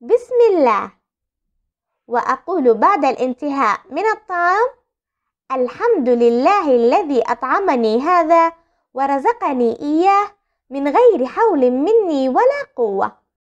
بسم الله وأقول بعد الانتهاء من الطعام الحمد لله الذي أطعمني هذا ورزقني إياه من غير حول مني ولا قوة